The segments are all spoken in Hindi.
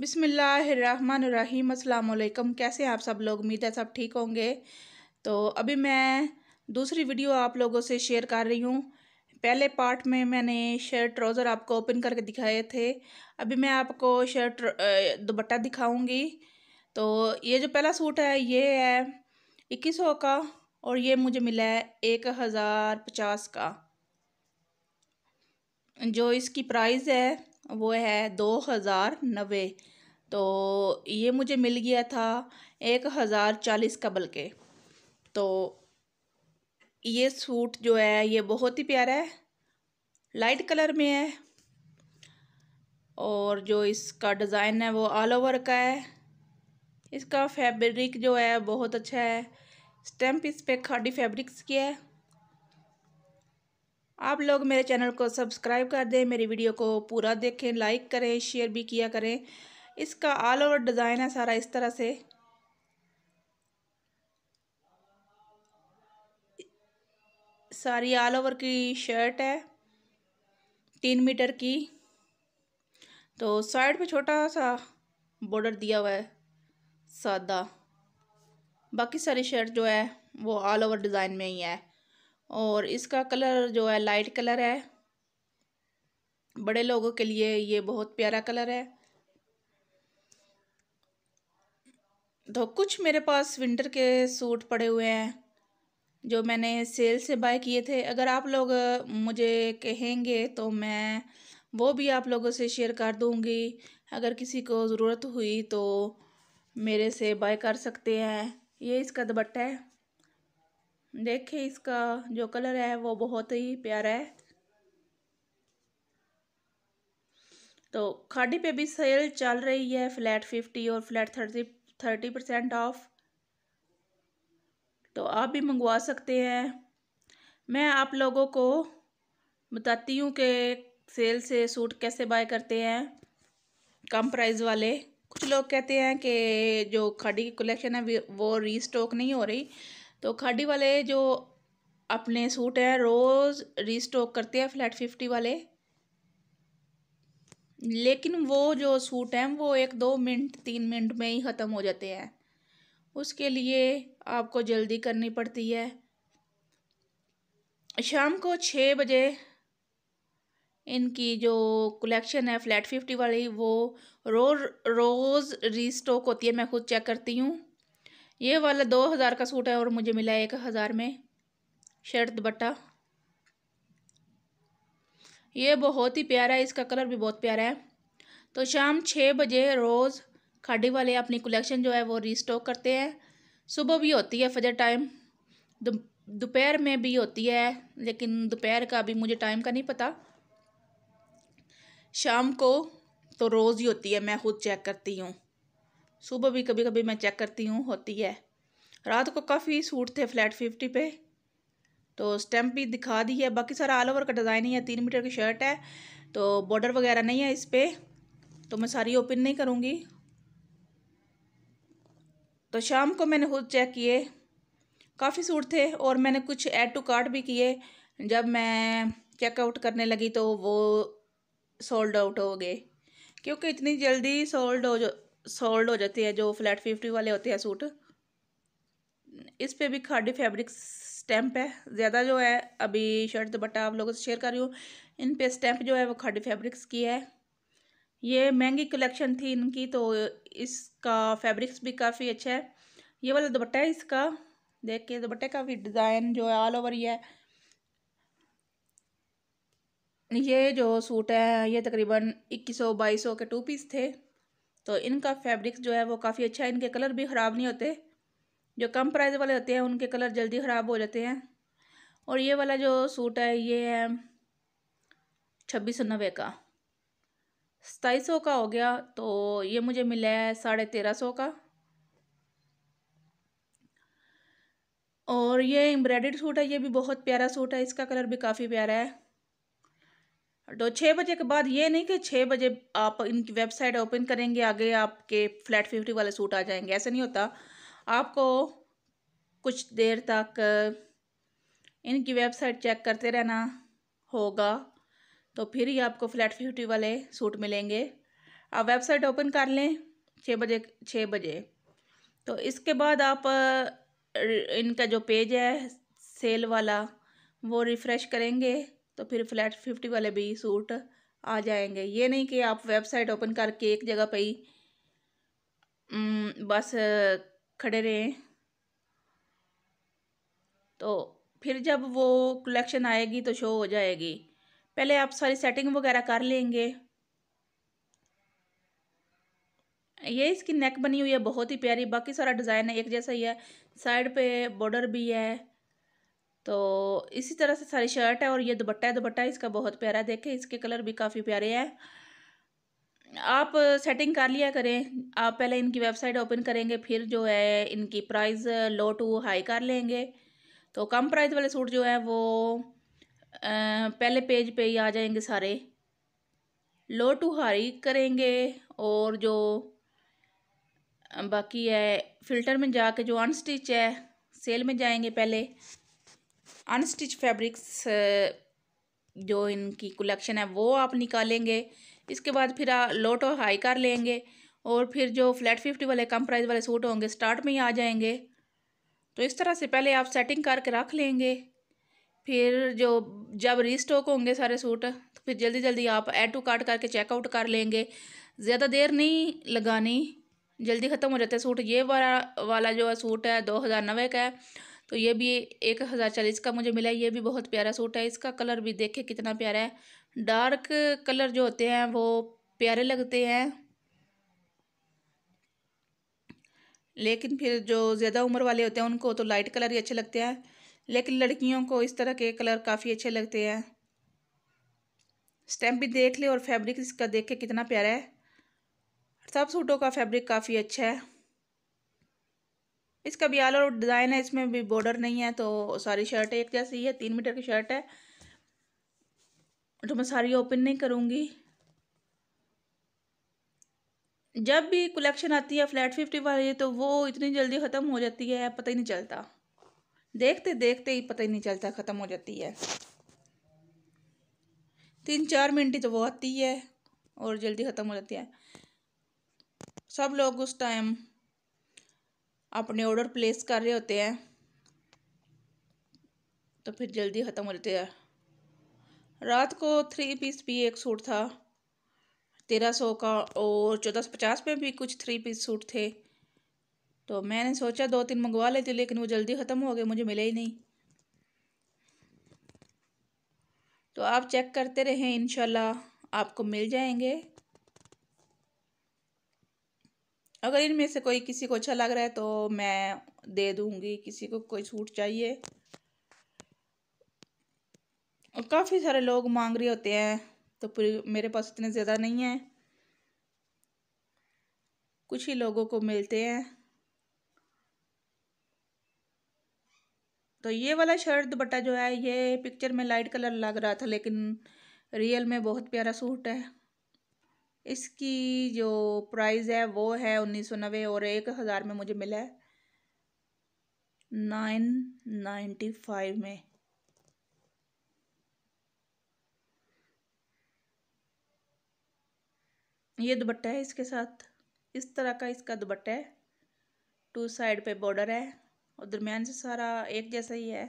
बिसमीम् अल्लाम कैसे हैं आप सब लोग उम्मीद है सब ठीक होंगे तो अभी मैं दूसरी वीडियो आप लोगों से शेयर कर रही हूँ पहले पार्ट में मैंने शर्ट ट्राउज़र आपको ओपन करके दिखाए थे अभी मैं आपको शर्ट दुपट्टा दिखाऊंगी तो ये जो पहला सूट है ये है इक्कीस सौ का और ये मुझे मिला है एक हज़ार पचास का जो इसकी प्राइस है वो है दो हज़ार नबे तो ये मुझे मिल गया था एक हज़ार चालीस का बल्कि तो ये सूट जो है ये बहुत ही प्यारा है लाइट कलर में है और जो इसका डिज़ाइन है वो ऑल ओवर का है इसका फैब्रिक जो है बहुत अच्छा है स्टैम्प इस पर खाड़ी फैब्रिक्स की है आप लोग मेरे चैनल को सब्सक्राइब कर दें मेरी वीडियो को पूरा देखें लाइक करें शेयर भी किया करें इसका ऑल ओवर डिज़ाइन है सारा इस तरह से सारी ऑल ओवर की शर्ट है तीन मीटर की तो साइड पे छोटा सा बॉर्डर दिया हुआ है सादा बाकी सारी शर्ट जो है वो ऑल ओवर डिज़ाइन में ही है और इसका कलर जो है लाइट कलर है बड़े लोगों के लिए ये बहुत प्यारा कलर है तो कुछ मेरे पास विंटर के सूट पड़े हुए हैं जो मैंने सेल से बाय किए थे अगर आप लोग मुझे कहेंगे तो मैं वो भी आप लोगों से शेयर कर दूंगी अगर किसी को ज़रूरत हुई तो मेरे से बाय कर सकते हैं ये इसका दुपट्टा है देखिए इसका जो कलर है वो बहुत ही प्यारा है तो खाड़ी पे भी सेल चल रही है फ्लैट फिफ्टी और flat thirty thirty percent off तो आप भी मंगवा सकते हैं मैं आप लोगों को बताती हूँ कि सेल से सूट कैसे बाय करते हैं कम प्राइस वाले कुछ लोग कहते हैं कि जो खाड़ी की कलेक्शन है वो रीस्टॉक नहीं हो रही तो खाडी वाले जो अपने सूट हैं रोज़ रीस्टॉक करते हैं फ्लैट फिफ्टी वाले लेकिन वो जो सूट हैं वो एक दो मिनट तीन मिनट में ही ख़त्म हो जाते हैं उसके लिए आपको जल्दी करनी पड़ती है शाम को छः बजे इनकी जो कलेक्शन है फ्लैट फिफ्टी वाली वो रोज रोज़ रीस्टॉक होती है मैं खुद चेक करती हूँ ये वाला दो हज़ार का सूट है और मुझे मिला एक हज़ार में शर्ट दुपट्टा ये बहुत ही प्यारा है इसका कलर भी बहुत प्यारा है तो शाम छः बजे रोज़ खाडी वाले अपनी कलेक्शन जो है वो रीस्टॉक करते हैं सुबह भी होती है फजर टाइम दोपहर में भी होती है लेकिन दोपहर का अभी मुझे टाइम का नहीं पता शाम को तो रोज़ ही होती है मैं खुद चेक करती हूँ सुबह भी कभी कभी मैं चेक करती हूँ होती है रात को काफ़ी सूट थे फ्लैट फिफ्टी पे तो स्टैम्प भी दिखा दी है बाकी सारा ऑल ओवर का डिज़ाइन ही है तीन मीटर की शर्ट है तो बॉर्डर वगैरह नहीं है इस पर तो मैं सारी ओपन नहीं करूँगी तो शाम को मैंने खुद चेक किए काफ़ी सूट थे और मैंने कुछ ऐड टू कार्ट भी किए जब मैं चेकआउट करने लगी तो वो सोल्ड आउट हो गए क्योंकि इतनी जल्दी सोल्ड हो सोल्ड हो जाती है जो फ्लैट फिफ्टी वाले होते हैं सूट इस पे भी खाडी फैब्रिक स्टैम्प है ज़्यादा जो है अभी शर्ट दुपट्टा आप लोगों से शेयर कर रही हूँ इन पे स्टैम्प जो है वो खाडी फैब्रिक्स की है ये महंगी कलेक्शन थी इनकी तो इसका फैब्रिक्स भी काफ़ी अच्छा है ये वाला दुपट्टा है इसका देख के दुपट्टे का भी डिज़ाइन जो है ऑल ओवर ही है ये जो सूट है ये तकरीबन इक्कीस सौ बाईस सौ के टू पीस थे तो इनका फैब्रिक जो है वो काफ़ी अच्छा है इनके कलर भी ख़राब नहीं होते जो कम प्राइस वाले होते हैं उनके कलर जल्दी ख़राब हो जाते हैं और ये वाला जो सूट है ये है छब्बीस सौ नब्बे का सताईस सौ का हो गया तो ये मुझे मिला है साढ़े तेरह सौ का और ये एम्ब्रॉयडर्ड सूट है ये भी बहुत प्यारा सूट है इसका कलर भी काफ़ी प्यारा है तो छः बजे के बाद ये नहीं कि छः बजे आप इनकी वेबसाइट ओपन करेंगे आगे आपके फ्लैट फिफ्टी वाले सूट आ जाएंगे ऐसा नहीं होता आपको कुछ देर तक इनकी वेबसाइट चेक करते रहना होगा तो फिर ही आपको फ्लैट फिफ्टी वाले सूट मिलेंगे आप वेबसाइट ओपन कर लें छः बजे छः बजे तो इसके बाद आप इनका जो पेज है सेल वाला वो रिफ़्रेश करेंगे तो फिर फ्लैट फिफ्टी वाले भी सूट आ जाएंगे ये नहीं कि आप वेबसाइट ओपन करके एक जगह पे ही बस खड़े रहें तो फिर जब वो कलेक्शन आएगी तो शो हो जाएगी पहले आप सारी सेटिंग वगैरह कर लेंगे ये इसकी नेक बनी हुई है बहुत ही प्यारी बाकी सारा डिज़ाइन है एक जैसा ही है साइड पे बॉर्डर भी है तो इसी तरह से सारी शर्ट है और ये दुपट्टा है दुपट्टा इसका बहुत प्यारा है देखें इसके कलर भी काफ़ी प्यारे हैं आप सेटिंग कर लिया करें आप पहले इनकी वेबसाइट ओपन करेंगे फिर जो है इनकी प्राइस लो टू हाई कर लेंगे तो कम प्राइस वाले सूट जो है वो पहले पेज पे ही आ जाएंगे सारे लो टू हाई करेंगे और जो बाकी है फ़िल्टर में जाके जो अनस्टिच है सेल में जाएंगे पहले अनस्टिच फैब्रिक्स जो इनकी कलेक्शन है वो आप निकालेंगे इसके बाद फिर लोट और हाई कर लेंगे और फिर जो फ्लैट फिफ्टी वाले कम प्राइस वाले सूट होंगे स्टार्ट में ही आ जाएंगे तो इस तरह से पहले आप सेटिंग करके रख लेंगे फिर जो जब रीस्टॉक होंगे सारे सूट तो फिर जल्दी जल्दी आप एड टू कार्ट करके चेकआउट कर लेंगे ज़्यादा देर नहीं लगानी जल्दी ख़त्म हो जाते सूट ये वाला वाला जो है सूट है दो हज़ार नवे का है तो ये भी एक हज़ार चालीस का मुझे मिला ये भी बहुत प्यारा सूट है इसका कलर भी देखे कितना प्यारा है डार्क कलर जो होते हैं वो प्यारे लगते हैं लेकिन फिर जो ज़्यादा उम्र वाले होते हैं उनको तो लाइट कलर ही अच्छे लगते हैं लेकिन लड़कियों को इस तरह के कलर काफ़ी अच्छे लगते हैं स्टैम्प भी देख ले और फैब्रिक इसका देख के कितना प्यारा है सब सूटों का फैब्रिक काफ़ी अच्छा है इसका भी आल और डिज़ाइन है इसमें भी बॉर्डर नहीं है तो सारी शर्ट एक जैसी ही है तीन मीटर की शर्ट है तो मैं सारी ओपन नहीं करूँगी जब भी कलेक्शन आती है फ्लैट फिफ्टी वाली तो वो इतनी जल्दी ख़त्म हो जाती है पता ही नहीं चलता देखते देखते ही पता ही नहीं चलता ख़त्म हो जाती है तीन चार मिनट ही तो वो आती है और जल्दी ख़त्म हो जाती है सब लोग उस टाइम अपने ऑर्डर प्लेस कर रहे होते हैं तो फिर जल्दी ख़त्म हो जाते हैं रात को थ्री पीस भी एक सूट था तेरह सौ का और चौदह सौ पचास में भी कुछ थ्री पीस सूट थे तो मैंने सोचा दो तीन मंगवा लेती लेकिन वो जल्दी ख़त्म हो गए मुझे मिले ही नहीं तो आप चेक करते रहें इन आपको मिल जाएंगे अगर इनमें से कोई किसी को अच्छा लग रहा है तो मैं दे दूंगी किसी को कोई सूट चाहिए और काफ़ी सारे लोग मांग रहे होते हैं तो मेरे पास इतने ज़्यादा नहीं है कुछ ही लोगों को मिलते हैं तो ये वाला शर्ट दुपट्टा जो है ये पिक्चर में लाइट कलर लग रहा था लेकिन रियल में बहुत प्यारा सूट है इसकी जो प्राइस है वो है उन्नीस सौ नब्बे और एक हज़ार में मुझे मिला है नाइन नाइन्टी फाइव में ये दुपट्टा है इसके साथ इस तरह का इसका दुपट्टा है टू साइड पे बॉर्डर है और दरमियान से सारा एक जैसा ही है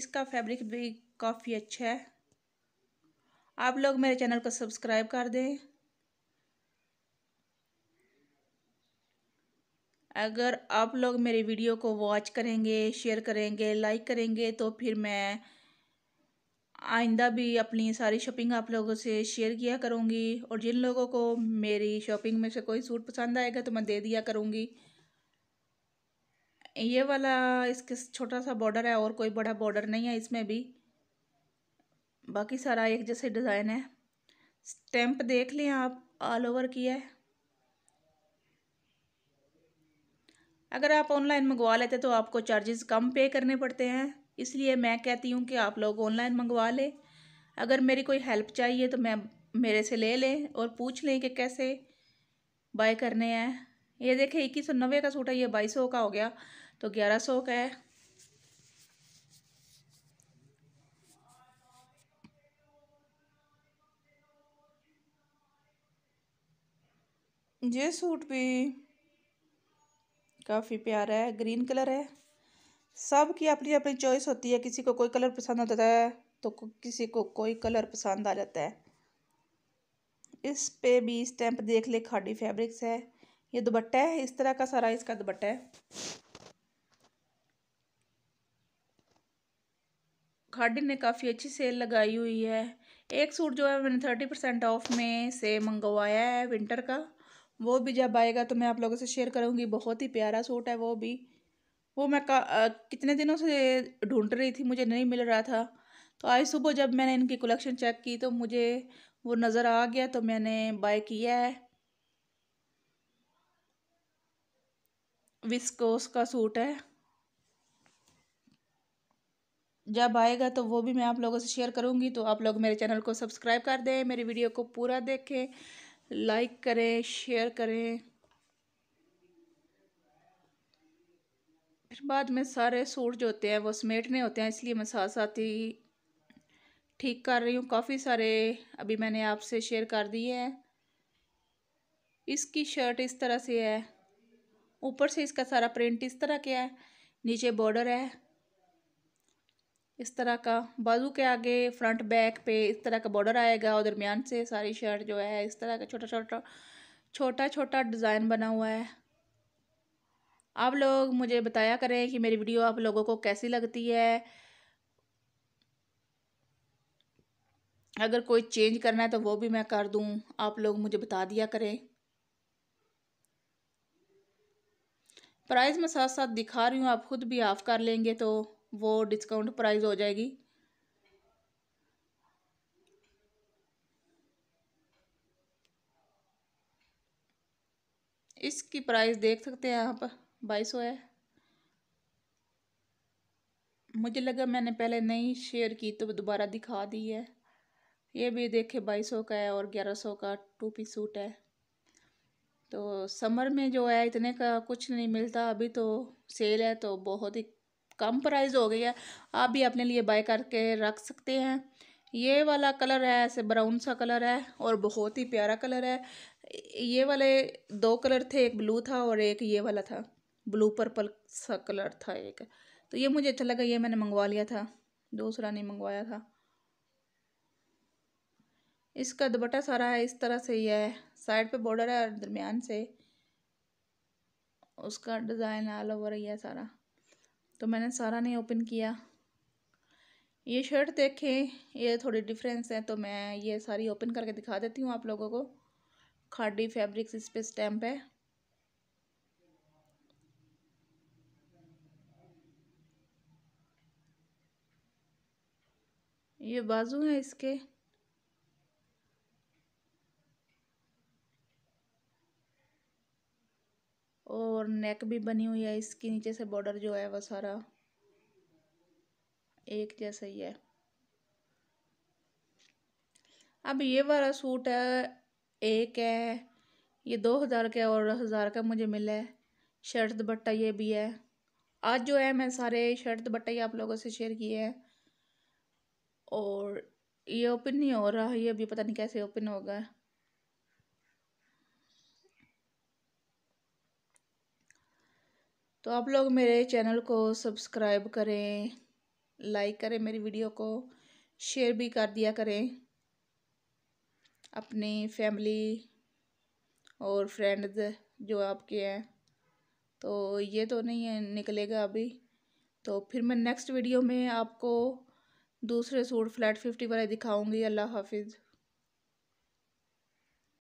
इसका फैब्रिक भी काफ़ी अच्छा है आप लोग मेरे चैनल को सब्सक्राइब कर दें अगर आप लोग मेरे वीडियो को वॉच करेंगे शेयर करेंगे लाइक करेंगे तो फिर मैं आइंदा भी अपनी सारी शॉपिंग आप लोगों से शेयर किया करूँगी और जिन लोगों को मेरी शॉपिंग में से कोई सूट पसंद आएगा तो मैं दे दिया करूँगी ये वाला इसके छोटा सा बॉर्डर है और कोई बड़ा बॉर्डर नहीं है इसमें भी बाकी सारा एक जैसे डिज़ाइन है स्टैम्प देख लें आप ऑल ओवर किया है अगर आप ऑनलाइन मंगवा लेते तो आपको चार्जेस कम पे करने पड़ते हैं इसलिए मैं कहती हूँ कि आप लोग ऑनलाइन मंगवा लें अगर मेरी कोई हेल्प चाहिए तो मैं मेरे से ले लें और पूछ लें कि कैसे बाय करने हैं ये देखें इक्कीस सौ नब्बे का सूट है ये बाईस सौ का हो गया तो ग्यारह सौ का है ये सूट भी काफ़ी प्यारा है ग्रीन कलर है सब की अपनी अपनी चॉइस होती है किसी को कोई कलर पसंद जाता है तो किसी को कोई कलर पसंद आ जाता है इस पे भी स्टैंप देख ले खाडी फैब्रिक्स है ये दुपट्टा है इस तरह का सारा इसका दुपट्टा है खाडी ने काफ़ी अच्छी सेल लगाई हुई है एक सूट जो है मैंने थर्टी परसेंट ऑफ में से मंगवाया है विंटर का वो भी जब आएगा तो मैं आप लोगों से शेयर करूँगी बहुत ही प्यारा सूट है वो भी वो मैं का, आ, कितने दिनों से ढूंढ रही थी मुझे नहीं मिल रहा था तो आज सुबह जब मैंने इनकी कलेक्शन चेक की तो मुझे वो नज़र आ गया तो मैंने बाय किया है विस्कोस का सूट है जब आएगा तो वो भी मैं आप लोगों से शेयर करूंगी तो आप लोग मेरे चैनल को सब्सक्राइब कर दें मेरी वीडियो को पूरा देखें लाइक करें शेयर करें फिर बाद में सारे सूट जो होते हैं वो समेटने होते हैं इसलिए मैं साथ साथ ही ठीक कर रही हूँ काफ़ी सारे अभी मैंने आपसे शेयर कर दिए हैं इसकी शर्ट इस तरह से है ऊपर से इसका सारा प्रिंट इस तरह का है नीचे बॉर्डर है इस तरह का बाजू के आगे फ्रंट बैक पे इस तरह का बॉर्डर आएगा और दरमियान से सारी शर्ट जो है इस तरह का छोटा छोटा छोटा छोटा डिज़ाइन बना हुआ है आप लोग मुझे बताया करें कि मेरी वीडियो आप लोगों को कैसी लगती है अगर कोई चेंज करना है तो वो भी मैं कर दूं आप लोग मुझे बता दिया करें प्राइस मैं साथ साथ दिखा रही हूँ आप ख़ुद भी ऑफ़ कर लेंगे तो वो डिस्काउंट प्राइस हो जाएगी इसकी प्राइस देख सकते हैं आप बाईस सौ है मुझे लगा मैंने पहले नहीं शेयर की तो दोबारा दिखा दी है ये भी देखे बाईस सौ का है और ग्यारह सौ का टू पी सूट है तो समर में जो है इतने का कुछ नहीं मिलता अभी तो सेल है तो बहुत ही कम प्राइस हो गई है आप भी अपने लिए बाय करके रख सकते हैं ये वाला कलर है ऐसे ब्राउन सा कलर है और बहुत ही प्यारा कलर है ये वाले दो कलर थे एक ब्लू था और एक ये वाला था ब्लू पर्पल सा कलर था एक तो ये मुझे अच्छा लगा ये मैंने मंगवा लिया था दूसरा नहीं मंगवाया था इसका दुपट्टा सारा है इस तरह से यह है साइड पे बॉर्डर है और दरमियान से उसका डिज़ाइन ऑल ओवर यह सारा तो मैंने सारा नहीं ओपन किया ये शर्ट देखें ये थोड़ी डिफरेंस है तो मैं ये सारी ओपन करके दिखा देती हूँ आप लोगों को खाडी फैब्रिक्स इस पर स्टैम्प है ये बाजू हैं इसके और नेक भी बनी हुई है इसके नीचे से बॉर्डर जो है वह सारा एक जैसा ही है अब ये वाला सूट है एक है ये दो हज़ार का और हज़ार का मुझे मिला है शर्ट दुपट्टा ये भी है आज जो है मैं सारे शर्ट दुपट्टा ही आप लोगों से शेयर किए हैं और ये ओपन नहीं हो रहा ये अभी पता नहीं कैसे ओपन होगा तो आप लोग मेरे चैनल को सब्सक्राइब करें लाइक करें मेरी वीडियो को शेयर भी कर दिया करें अपनी फैमिली और फ्रेंड्स जो आपके हैं तो ये तो नहीं है निकलेगा अभी तो फिर मैं नेक्स्ट वीडियो में आपको दूसरे सूट फ्लैट फिफ्टी वाले दिखाऊंगी अल्लाह हाफिज़